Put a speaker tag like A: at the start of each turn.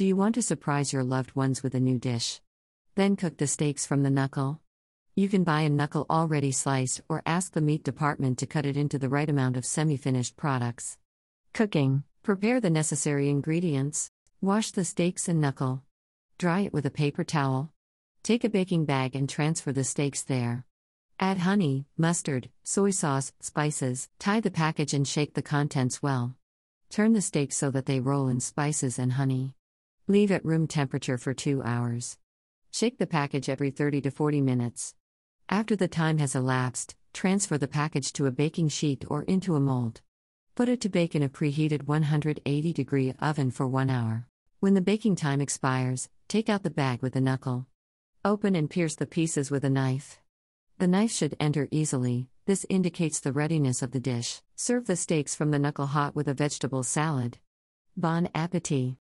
A: Do you want to surprise your loved ones with a new dish? Then cook the steaks from the knuckle. You can buy a knuckle already sliced or ask the meat department to cut it into the right amount of semi finished products. Cooking Prepare the necessary ingredients. Wash the steaks and knuckle. Dry it with a paper towel. Take a baking bag and transfer the steaks there. Add honey, mustard, soy sauce, spices, tie the package and shake the contents well. Turn the steaks so that they roll in spices and honey. Leave at room temperature for 2 hours. Shake the package every 30 to 40 minutes. After the time has elapsed, transfer the package to a baking sheet or into a mold. Put it to bake in a preheated 180 degree oven for 1 hour. When the baking time expires, take out the bag with a knuckle. Open and pierce the pieces with a knife. The knife should enter easily, this indicates the readiness of the dish. Serve the steaks from the knuckle hot with a vegetable salad. Bon appetit!